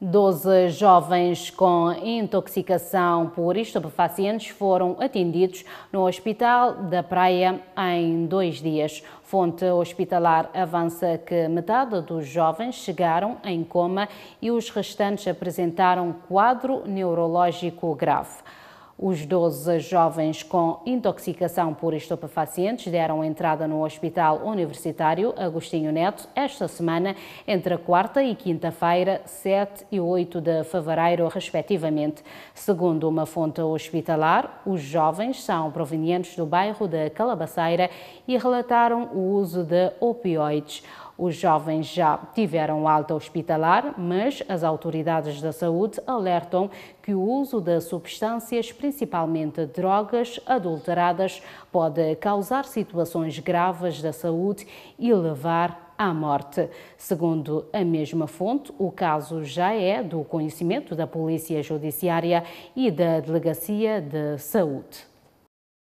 Doze jovens com intoxicação por estupefacientes foram atendidos no Hospital da Praia em dois dias. Fonte hospitalar avança que metade dos jovens chegaram em coma e os restantes apresentaram quadro neurológico grave. Os 12 jovens com intoxicação por estupefacientes deram entrada no Hospital Universitário Agostinho Neto esta semana, entre a quarta e quinta-feira, 7 e 8 de fevereiro, respectivamente. Segundo uma fonte hospitalar, os jovens são provenientes do bairro de Calabaceira e relataram o uso de opioides. Os jovens já tiveram alta hospitalar, mas as autoridades da saúde alertam que o uso de substâncias, principalmente drogas adulteradas, pode causar situações graves da saúde e levar à morte. Segundo a mesma fonte, o caso já é do conhecimento da Polícia Judiciária e da Delegacia de Saúde.